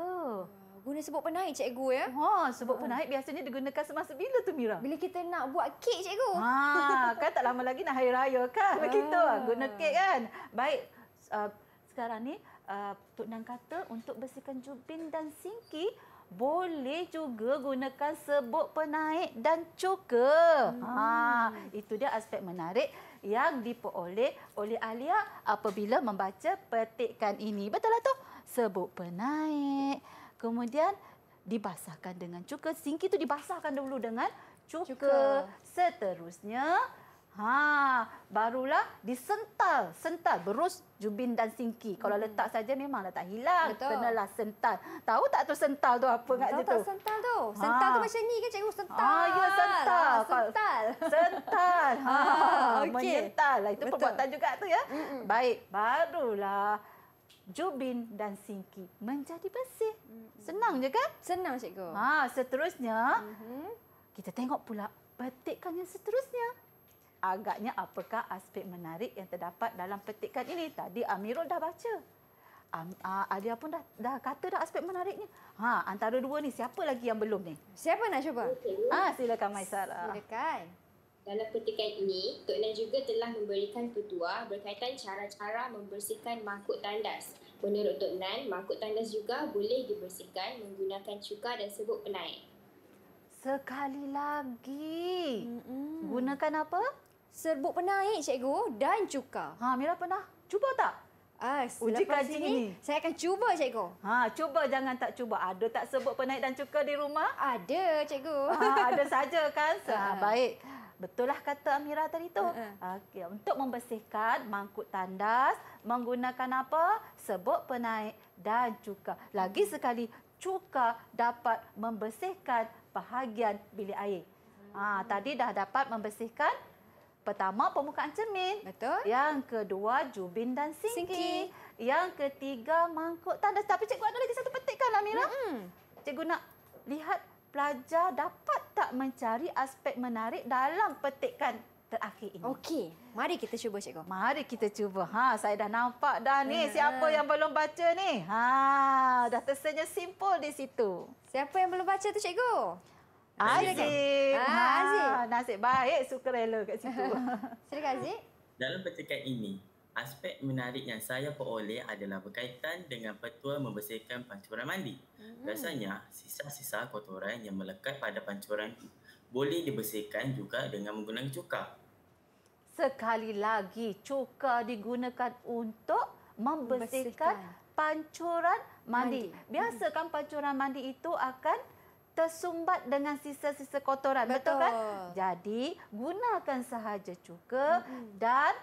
Ah, guna sabuk penaik, cikgu. ya. Ha, sebut ah. penaik biasanya digunakan semasa bila tu, Mira? Bila kita nak buat kek, cikgu. Ha, kan tak lama lagi nak hari raya, kan? Ha. Begitu, ah. guna kek, kan? Baik, uh, sekarang ni, uh, Tok Nang kata untuk bersihkan jubin dan singki, boleh juga gunakan sebut penaik dan cuka. Hmm. Ha, itu dia aspek menarik yang diperoleh oleh Alia apabila membaca petikan ini. Betul tak lah tu? Sebut penaik. Kemudian dibasahkan dengan cuka. Singki tu dibasahkan dulu dengan cuka. cuka. Seterusnya, Ha, barulah disental, sental berus jubin dan singki. Kalau hmm. letak saja memanglah tak hilang. Betul. Kenalah sental. Tahu tak tu sental tu apa kat situ? Tahu tak sental tu? Ha. Sental tu macam ni kan cikgu, sental. Ah, ya sental. Ha, sental. Sental. Ha, ah, okay. Menyental. Lah. Itu Betul. perbuatan juga tu ya. Mm-mm. Baik, barulah jubin dan singki menjadi bersih. Mm-mm. Senang je kan? Senang cikgu. Ha, seterusnya, mm-hmm. kita tengok pula petikan yang seterusnya agaknya apakah aspek menarik yang terdapat dalam petikan ini? Tadi Amirul dah baca. Um, uh, Alia pun dah, dah kata dah aspek menariknya. Ha, antara dua ni siapa lagi yang belum ni? Siapa nak cuba? Okay. Ha, silakan Maisara. Silakan. Dalam petikan ini, Tok Nan juga telah memberikan petua berkaitan cara-cara membersihkan mangkuk tandas. Menurut Tok Nan, mangkuk tandas juga boleh dibersihkan menggunakan cuka dan sebut penaik. Sekali lagi, Mm-mm. gunakan apa? Serbuk penaik, eh, cikgu dan cuka. Ha, Mira pernah. Cuba tak? Ah, Uji kaji ini, ini. Saya akan cuba, cikgu. Ha, cuba jangan tak cuba. Ada tak serbuk penaik dan cuka di rumah? Ada, cikgu. Ha, ada saja kan? Ha, baik. Betul lah kata Amira tadi tu. Uh ha, -uh. Ha. Okay, untuk membersihkan mangkuk tandas menggunakan apa? Serbuk penaik dan cuka. Lagi sekali cuka dapat membersihkan bahagian bilik air. Ha, tadi dah dapat membersihkan Pertama permukaan cermin. Betul. Yang kedua jubin dan singki. singki. Yang ketiga mangkuk tandas. Tapi cikgu ada lagi satu petikan Amira. Mm -hmm. Cikgu nak lihat pelajar dapat tak mencari aspek menarik dalam petikan terakhir ini. Okey. Mari kita cuba cikgu. Mari kita cuba. Ha saya dah nampak dah ni yeah. siapa yang belum baca ni. Ha dah tersenyum simpul di situ. Siapa yang belum baca tu cikgu? Azim. Ah, ha, Azim. Nasib baik suka rela kat situ. Silakan Azim. Dalam pertikaian ini, aspek menarik yang saya peroleh adalah berkaitan dengan petua membersihkan pancuran mandi. Hmm. Biasanya, sisa-sisa kotoran yang melekat pada pancuran boleh dibersihkan juga dengan menggunakan cuka. Sekali lagi, cuka digunakan untuk membersihkan, pancuran mandi. mandi. Biasa kan pancuran mandi itu akan tersumbat dengan sisa-sisa kotoran. Betul. Kan? Betul kan? Jadi, gunakan sahaja cuka mm -hmm. dan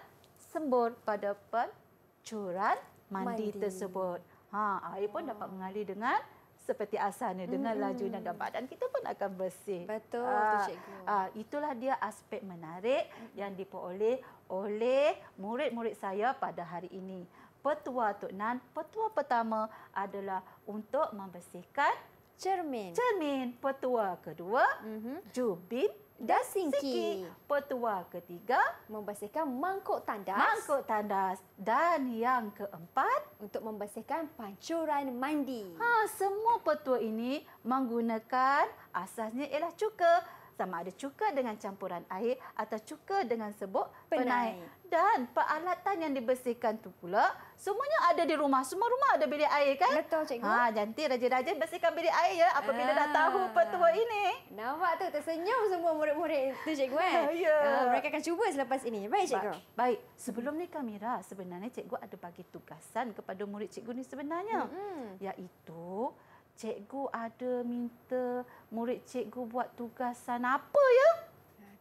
sembur pada pencuran mandi, mandi. tersebut. Ha, air pun oh. dapat mengalir dengan seperti asalnya, dengan mm -hmm. laju dan badan kita pun akan bersih. Betul, ha, Cikgu. Ha, itulah dia aspek menarik -hmm. yang diperoleh oleh murid-murid saya pada hari ini. Petua Tok Nan, petua pertama adalah untuk membersihkan Cermin. Cermin. Petua kedua, mm-hmm. jubin dan singki. Petua ketiga, membersihkan mangkuk tandas. Mangkuk tandas. Dan yang keempat, untuk membersihkan pancuran mandi. Ha, semua petua ini menggunakan asasnya ialah cuka sama ada cuka dengan campuran air atau cuka dengan sebut penaik. penaik. Dan peralatan yang dibersihkan tu pula, semuanya ada di rumah. Semua rumah ada bilik air kan? Betul, cikgu. Ha, nanti rajin-rajin bersihkan bilik air ya apabila ah. dah tahu ah. petua ini. Nampak tu, tersenyum semua murid-murid tu cikgu kan? Eh? Ya. Ha, mereka akan cuba selepas ini. Baik, cikgu. Baik. Baik. Sebelum ni kamera, sebenarnya cikgu ada bagi tugasan kepada murid cikgu ni sebenarnya. Mm -hmm. Iaitu cikgu ada minta murid cikgu buat tugasan apa ya?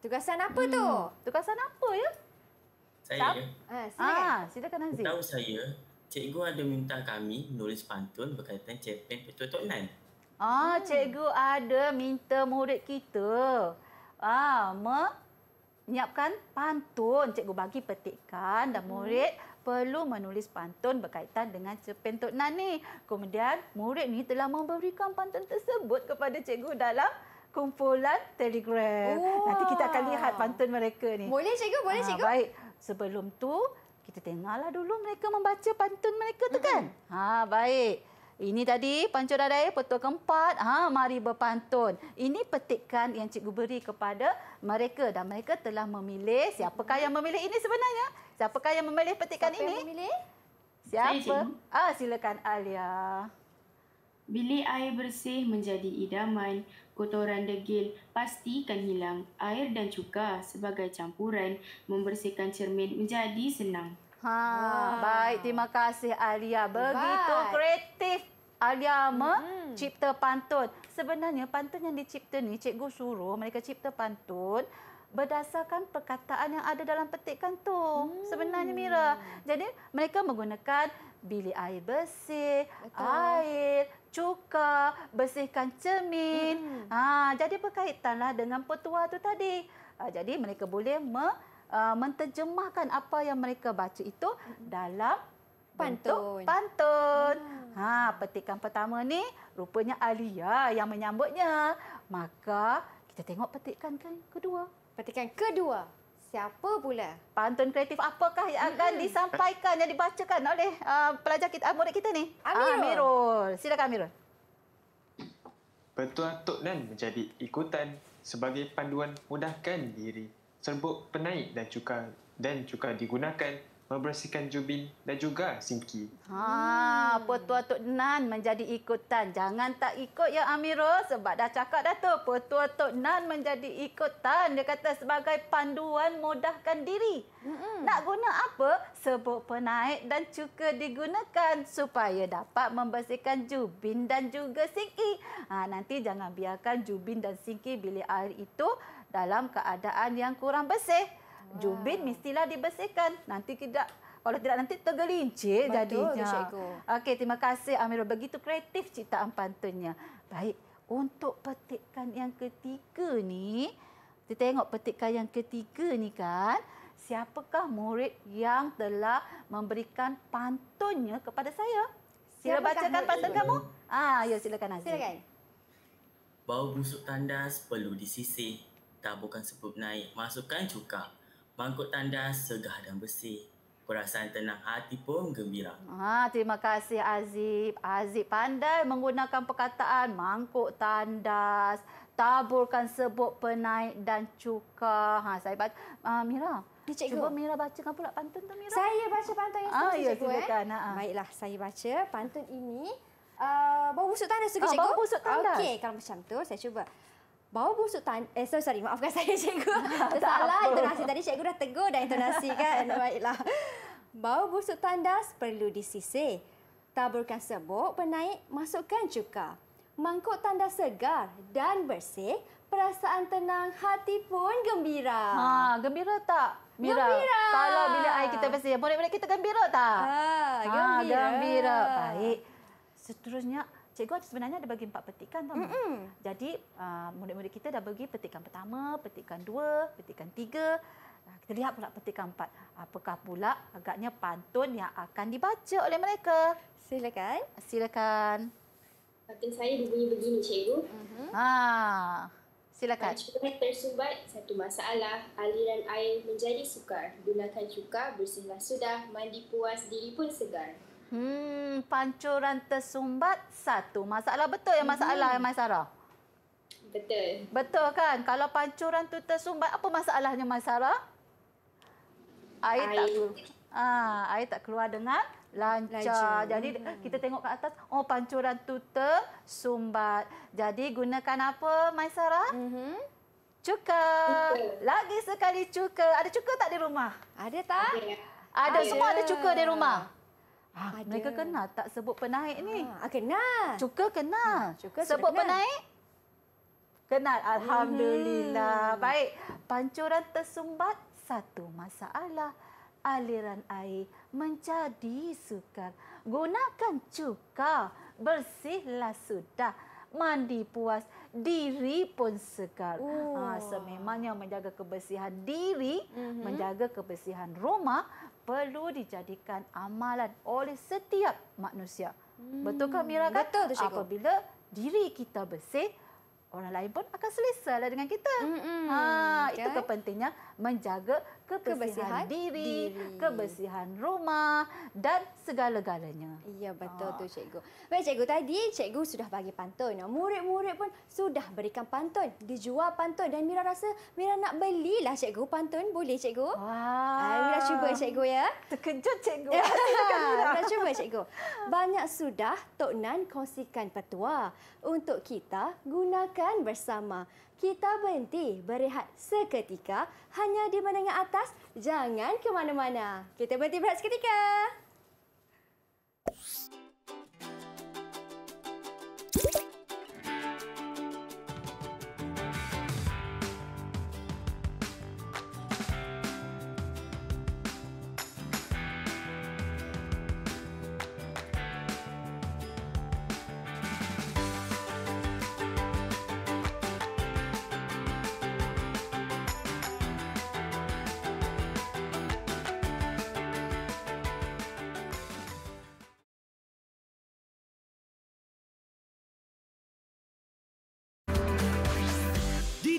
Tugasan apa hmm. tu? Tugasan apa ya? Saya. Ha, ah, silakan Aziz. Tahu saya, cikgu ada minta kami nulis pantun berkaitan cerpen Petua Tok Nan. Ah, hmm. cikgu ada minta murid kita ah menyiapkan pantun. Cikgu bagi petikan dan hmm. murid perlu menulis pantun berkaitan dengan cerpen Tok Nan ni. Kemudian murid ni telah memberikan pantun tersebut kepada cikgu dalam kumpulan telegram. Oh. Nanti kita akan lihat pantun mereka ni. Boleh cikgu, boleh ah, cikgu. Ha, baik, sebelum tu kita tengahlah dulu mereka membaca pantun mereka tu kan. Mm Ha, Baik. Ini tadi pancur dadai petua keempat. Ha, mari berpantun. Ini petikan yang cikgu beri kepada mereka dan mereka telah memilih. Siapakah yang memilih ini sebenarnya? Siapakah yang memilih petikan Siapa ini? Siapa memilih? Siapa? Ah, silakan Alia. Bilik air bersih menjadi idaman, kotoran degil pastikan hilang. Air dan cuka sebagai campuran membersihkan cermin menjadi senang. Ha, wow. baik terima kasih Alia. Begitu baik. kreatif Alia mencipta hmm. pantun. Sebenarnya pantun yang dicipta ni cikgu suruh mereka cipta pantun berdasarkan perkataan yang ada dalam petikan tu. Hmm. Sebenarnya Mira. Jadi mereka menggunakan bili air bersih, Betul. air, cuka, bersihkan cermin. Hmm. Ha, jadi berkaitanlah dengan petua tu tadi. Ha, jadi mereka boleh me- uh, menterjemahkan apa yang mereka baca itu dalam pantun. Pantun. Hmm. Ha, petikan pertama ni rupanya Alia yang menyambutnya. Maka kita tengok petikan kedua. Petikan kedua. Siapa pula? Pantun kreatif apakah yang akan hmm. disampaikan yang dibacakan oleh uh, pelajar kita murid kita ni? Amirul. Amirul. Silakan Amirul. Betul Tok Dan menjadi ikutan sebagai panduan mudahkan diri serbuk penaik dan cuka dan cuka digunakan membersihkan jubin dan juga singki. Ha, petua hmm. Tok Nan menjadi ikutan. Jangan tak ikut ya Amirul sebab dah cakap dah tu. Petua Tok Nan menjadi ikutan. Dia kata sebagai panduan mudahkan diri. Mm-mm. Nak guna apa? Sebut penaik dan cuka digunakan supaya dapat membersihkan jubin dan juga singki. Ha, nanti jangan biarkan jubin dan singki bila air itu dalam keadaan yang kurang bersih. Wow. Jubin ah. mestilah dibersihkan. Nanti tidak kalau tidak nanti tergelincir Betul, jadinya. Okey, terima kasih Amirul. Begitu kreatif ciptaan pantunnya. Baik, untuk petikan yang ketiga ni, kita tengok petikan yang ketiga ni kan, siapakah murid yang telah memberikan pantunnya kepada saya? Sila bacakan pantun kamu. Ah, ya silakan Azim. Silakan. Bau busuk tandas perlu disisih tabukan sebut naik, masukkan cuka. Mangkuk tandas segah dan bersih. Perasaan tenang hati pun gembira. Ha, terima kasih Azib. Azib pandai menggunakan perkataan mangkuk tandas, taburkan sebut penaik dan cuka. Ha, saya Uh, Mira, cikgu. Cuba Mira bacakan pula pantun tu Mira. Saya baca pantun yang ah, ya, cikgu. eh. Ha, ha. Baiklah, saya baca pantun ini. Uh, bau busuk tandas juga, ah, cikgu? Bau busuk tandas. Okey, kalau macam tu, saya cuba. Bau busuk tan... Eh, sorry, sorry. Maafkan saya, cikgu. Tersalah intonasi tadi. Cikgu dah tegur dah intonasi kan. Baiklah. Bau busuk tandas perlu disisir. Taburkan serbuk penaik, masukkan cuka. Mangkuk tandas segar dan bersih, perasaan tenang hati pun gembira. Ha, gembira tak? Mira. Gembira. Kalau bila air kita bersih, boleh-boleh kita gembira tak? Ha, ha gembira. Ha, gembira. Baik. Seterusnya, Cikgu sebenarnya ada bagi empat petikan tau. Mm-hmm. Jadi uh, murid-murid kita dah bagi petikan pertama, petikan dua, petikan tiga. Uh, kita lihat pula petikan empat. Apakah pula agaknya pantun yang akan dibaca oleh mereka? Silakan. Silakan. Pantun saya bunyi begini cikgu. Mm-hmm. Ah. Silakan. Cuka tersumbat, satu masalah. Aliran air menjadi sukar. Gunakan cuka, bersihlah sudah. Mandi puas, diri pun segar. Hmm, pancuran tersumbat satu. Masalah betul ya masalah mm-hmm. Mai Betul. Betul kan? Kalau pancuran tu tersumbat apa masalahnya Mai Air, air. tak keluar. Ah, air tak keluar dengan lancar. lancar. Jadi eh, hmm. kita tengok ke atas, oh pancuran tu tersumbat. Jadi gunakan apa Mai Sarah? Mhm. Cuka. cuka. Lagi sekali cuka. Ada cuka tak di rumah? Ada tak? Ada. Ada, ada. semua ada cuka di rumah. Ha, mereka kena tak sebut penaik ni? Ha, ah, ah, kena. Cuka kena. cuka sebut kena. penaik? kena. Alhamdulillah. Hmm. Baik. Pancuran tersumbat, satu masalah. Aliran air menjadi sukar. Gunakan cuka. Bersihlah sudah. Mandi puas. Diri pun segar. Oh. Ha, sememangnya menjaga kebersihan diri, mm-hmm. menjaga kebersihan rumah, perlu dijadikan amalan oleh setiap manusia. Hmm. Betulkah Mira kan? Betul tu Cikgu. Apabila diri kita bersih, orang lain pun akan selesa lah dengan kita. Hmm, hmm. Ha, okay. Itu kepentingnya menjaga kebersihan, kebersihan diri, diri, kebersihan rumah dan segala-galanya. Ya betul Aa. Ah. tu cikgu. Baik cikgu tadi cikgu sudah bagi pantun. Murid-murid pun sudah berikan pantun. Dijual pantun dan Mira rasa Mira nak belilah cikgu pantun. Boleh cikgu? Wah. Ah, Mira cuba cikgu ya. Terkejut cikgu. Ya, Mira cuba cikgu. Banyak sudah Tok Nan kongsikan petua untuk kita gunakan bersama kita berhenti berehat seketika hanya di menengah atas. Jangan ke mana-mana. Kita berhenti berehat seketika.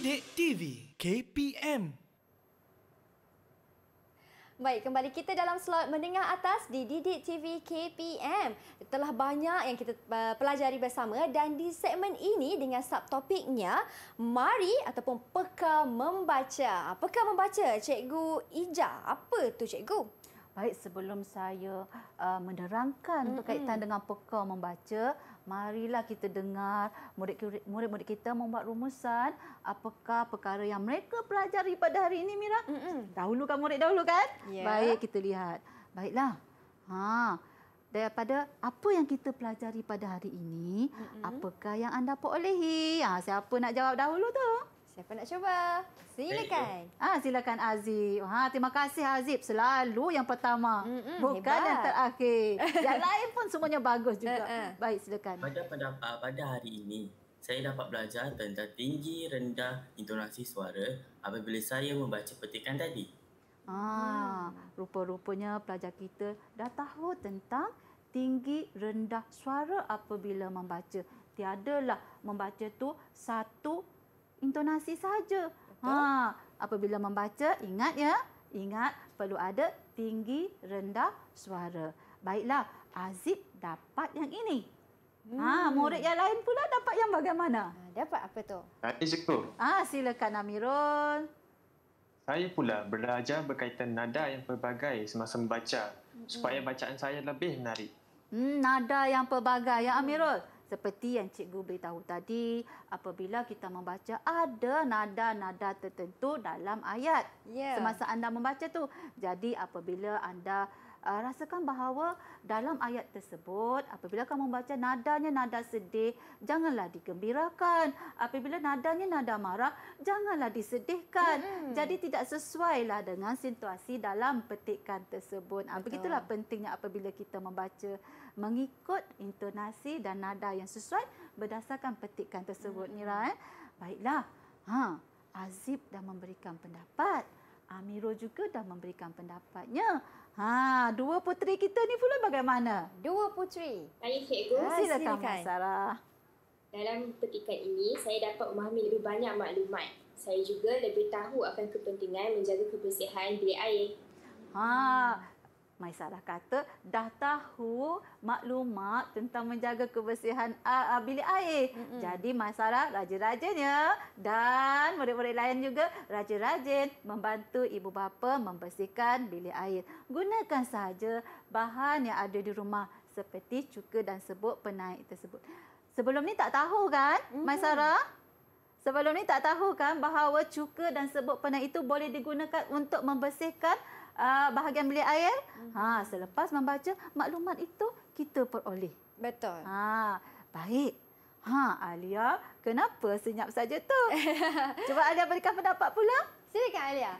Dek TV KPM Baik, kembali kita dalam slot mendengar atas di Didik TV KPM. Telah banyak yang kita eh, pelajari bersama dan di segmen ini dengan subtopiknya Mari ataupun Peka Membaca. Ah, peka Membaca, Cikgu Ija. Apa tu Cikgu? Baik, sebelum saya uh, menerangkan mm-hmm. untuk kaitan dengan Peka Membaca, marilah kita dengar murid-murid kita membuat rumusan apakah perkara yang mereka pelajari pada hari ini Mira. Mm-mm. Dahulukan murid dahulu kan? Yeah. Baik kita lihat. Baiklah. Ha daripada apa yang kita pelajari pada hari ini, Mm-mm. apakah yang anda perolehi? Ha siapa nak jawab dahulu tu? Siapa nak cuba? Silakan. Eh, eh. Ah, ha, silakan Azib. Ha, terima kasih Azib selalu yang pertama. Mm-mm, Bukan hebat. yang terakhir. yang lain pun semuanya bagus juga. Uh-uh. Baik, silakan. Pada pada ah, pada hari ini, saya dapat belajar tentang tinggi rendah intonasi suara apabila saya membaca petikan tadi. Ah, hmm. rupa-rupanya pelajar kita dah tahu tentang tinggi rendah suara apabila membaca. Tiadalah membaca tu satu intonasi saja. Ha, apabila membaca ingat ya, ingat perlu ada tinggi rendah suara. Baiklah, Azib dapat yang ini. Ha, hmm. Ha, murid yang lain pula dapat yang bagaimana? Ha, dapat apa tu? Saya cukup. Ah, ha, silakan Amirul. Saya pula belajar berkaitan nada yang pelbagai semasa membaca hmm. supaya bacaan saya lebih menarik. Hmm, nada yang pelbagai ya Amirul. Hmm seperti yang cikgu beritahu tadi apabila kita membaca ada nada-nada tertentu dalam ayat yeah. semasa anda membaca tu jadi apabila anda uh, rasakan bahawa dalam ayat tersebut apabila kamu membaca nadanya nada sedih janganlah digembirakan apabila nadanya nada marah janganlah disedihkan mm-hmm. jadi tidak sesuai lah dengan situasi dalam petikan tersebut ah, Betul. begitulah pentingnya apabila kita membaca mengikut intonasi dan nada yang sesuai berdasarkan petikan tersebut Mira hmm. eh. Baiklah. Ha, Azib dah memberikan pendapat. Amiro juga dah memberikan pendapatnya. Ha, dua puteri kita ni pula bagaimana? Dua puteri. saya cikgu. Ha, silakan, silakan. Dalam petikan ini, saya dapat memahami lebih banyak maklumat. Saya juga lebih tahu akan kepentingan menjaga kebersihan diri air. Ha, Maisalah kata dah tahu maklumat tentang menjaga kebersihan uh, bilik air. Mm-mm. Jadi Maisalah rajin-rajinnya dan murid-murid lain juga rajin-rajin membantu ibu bapa membersihkan bilik air. Gunakan saja bahan yang ada di rumah seperti cuka dan sebut penaik tersebut. Sebelum ni tak tahu kan mm-hmm. Maisalah? Sebelum ni tak tahu kan bahawa cuka dan sebut penaik itu boleh digunakan untuk membersihkan uh, bahagian beli air. Hmm. Ha, selepas membaca maklumat itu kita peroleh. Betul. Ha, baik. Ha, Alia, kenapa senyap saja tu? Cuba Alia berikan pendapat pula. Silakan Alia.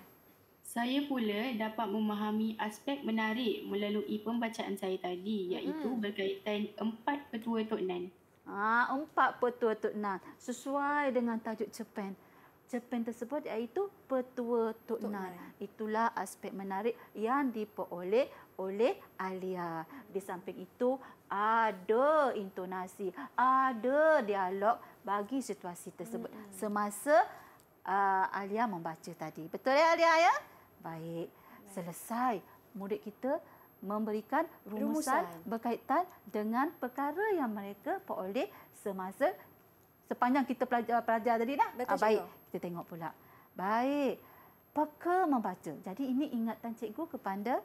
Saya pula dapat memahami aspek menarik melalui pembacaan saya tadi iaitu hmm. berkaitan empat petua Tok Nan. Ah, empat petua Tok Nan sesuai dengan tajuk cerpen cerpen tersebut iaitu Petua Tok Nan. Itulah aspek menarik yang diperoleh oleh Alia. Di samping itu ada intonasi, ada dialog bagi situasi tersebut hmm. semasa uh, Alia membaca tadi. Betul ya Alia ya? Baik. Selesai murid kita memberikan rumusan, rumusan berkaitan dengan perkara yang mereka peroleh semasa sepanjang kita pelajar pelajar tadi lah. Baik. Kita tengok pula. Baik. Peka membaca. Jadi ini ingatan cikgu kepada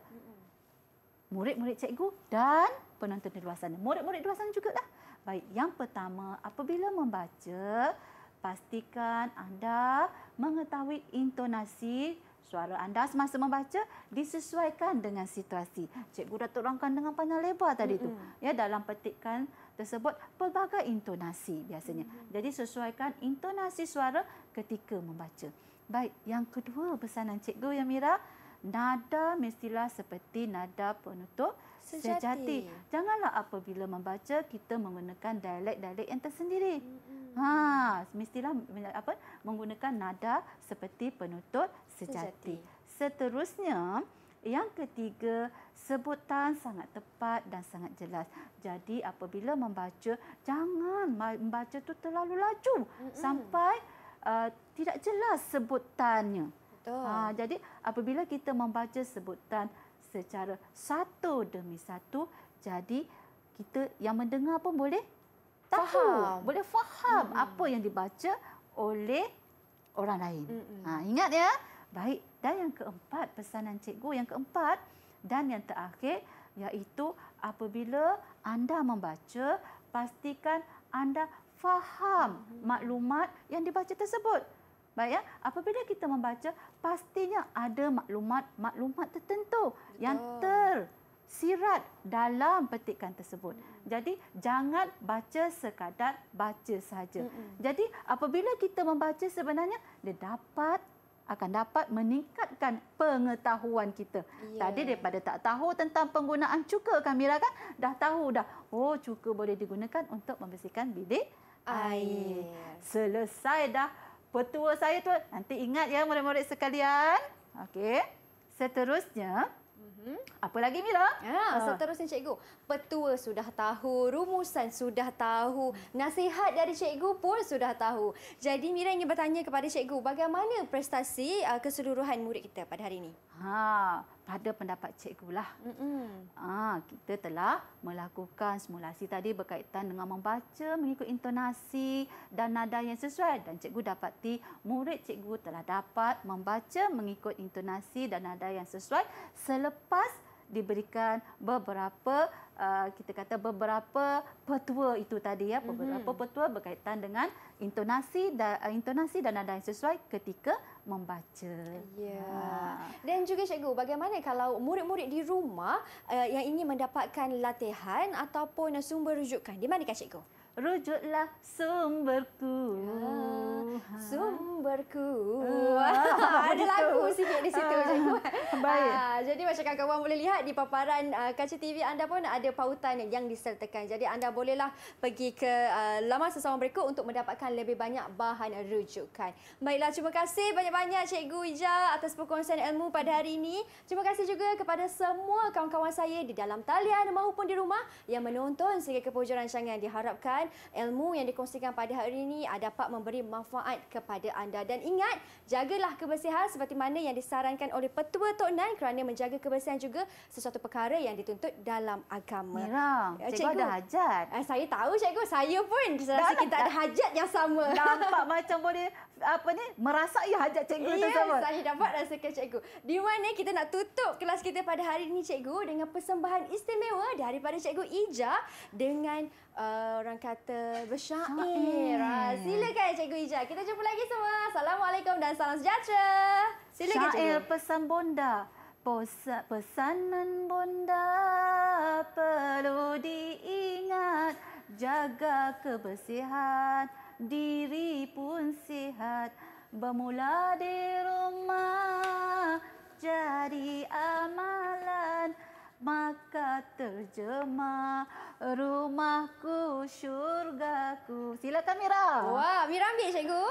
murid-murid cikgu dan penonton di luar sana. Murid-murid di luar sana juga lah. Baik, yang pertama, apabila membaca, pastikan anda mengetahui intonasi suara anda semasa membaca disesuaikan dengan situasi. Cikgu dah terangkan dengan panjang lebar tadi mm-hmm. tu. Ya dalam petikan tersebut pelbagai intonasi biasanya. Mm-hmm. Jadi sesuaikan intonasi suara ketika membaca. Baik, yang kedua pesanan cikgu yang Mira, nada mestilah seperti nada penutur sejati. sejati. Janganlah apabila membaca kita menggunakan dialek-dialek yang tersendiri. Mm-hmm. Ha, mestilah apa menggunakan nada seperti penutur sejati. Seterusnya, yang ketiga, sebutan sangat tepat dan sangat jelas. Jadi apabila membaca, jangan membaca tu terlalu laju Mm-mm. sampai uh, tidak jelas sebutannya. Betul. Ha, jadi apabila kita membaca sebutan secara satu demi satu, jadi kita yang mendengar pun boleh tahu, faham. boleh faham mm-hmm. apa yang dibaca oleh orang lain. Mm-hmm. Ha, ingat ya. Baik, dan yang keempat pesanan cikgu yang keempat dan yang terakhir iaitu apabila anda membaca pastikan anda faham mhm. maklumat yang dibaca tersebut. Baik ya, apabila kita membaca pastinya ada maklumat-maklumat tertentu Betul. yang tersirat dalam petikan tersebut. Hmm. Jadi jangan baca sekadar baca saja. Hmm. Jadi apabila kita membaca sebenarnya dia dapat akan dapat meningkatkan pengetahuan kita. Yeah. Tadi daripada tak tahu tentang penggunaan cuka Kamila kan, dah tahu dah. Oh, cuka boleh digunakan untuk membersihkan bilik air. air. Selesai dah petua saya tu. Nanti ingat ya murid-murid sekalian. Okey. Seterusnya, Mm-hmm. Apa lagi Mira? Ah. Ya. Pasal terusnya cikgu. Petua sudah tahu, rumusan sudah tahu, nasihat dari cikgu pun sudah tahu. Jadi Mira ingin bertanya kepada cikgu, bagaimana prestasi uh, keseluruhan murid kita pada hari ini? Ha, pada pendapat cikgu lah. Ha, kita telah melakukan simulasi tadi berkaitan dengan membaca mengikut intonasi dan nada yang sesuai dan cikgu dapati murid cikgu telah dapat membaca mengikut intonasi dan nada yang sesuai selepas diberikan beberapa uh, kita kata beberapa petua itu tadi ya beberapa mm-hmm. petua berkaitan dengan intonasi dan uh, intonasi dan nada yang sesuai ketika membaca. Ya. Ha. Dan juga cikgu, bagaimana kalau murid-murid di rumah uh, yang ingin mendapatkan latihan ataupun sumber rujukan? Di manakah cikgu? Rujuklah sumberku. Ya. Tuhan. Sumberku. Uh, ada lagu sikit di situ uh, macam Baik. Uh, jadi macam kawan-kawan boleh lihat di paparan uh, kaca TV anda pun ada pautan yang disertakan. Jadi anda bolehlah pergi ke uh, laman sesama mereka untuk mendapatkan lebih banyak bahan rujukan. Baiklah, terima kasih banyak-banyak Cikgu Ija atas perkongsian ilmu pada hari ini. Terima kasih juga kepada semua kawan-kawan saya di dalam talian maupun di rumah yang menonton sehingga kepujuran sangat diharapkan ilmu yang dikongsikan pada hari ini dapat memberi manfaat bermanfaat kepada anda. Dan ingat, jagalah kebersihan seperti mana yang disarankan oleh Petua Tok Nan kerana menjaga kebersihan juga sesuatu perkara yang dituntut dalam agama. Mira, eh, cikgu, cikgu ada hajat. Eh, saya tahu cikgu, saya pun rasa kita ada hajat yang sama. Nampak macam boleh apa ni merasai hajat cikgu yeah, tu sama. Ya, saya dapat rasa ke cikgu. Di mana kita nak tutup kelas kita pada hari ini cikgu dengan persembahan istimewa daripada cikgu Ija dengan uh, orang kata bersyair. Ah, Silakan cikgu Ija. Kita jumpa lagi semua. Assalamualaikum dan salam sejahtera. Silakan syair pesan bonda. Posa, pesanan bonda perlu diingat jaga kebersihan diri pun sihat bermula di rumah jadi amalan maka terjemah rumahku syurgaku sila mira wah mira ambil cikgu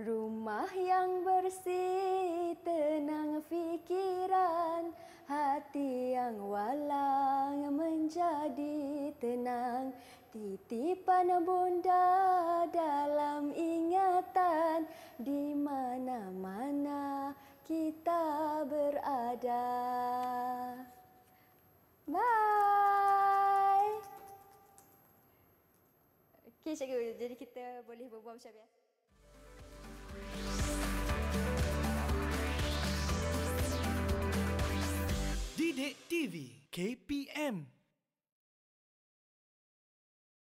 rumah yang bersih tenang fikiran hati yang walang menjadi tenang Titipan bunda dalam ingatan di mana-mana kita berada. Bye. Okay, cikgu, jadi kita boleh berbual macam biasa. Didik TV KPM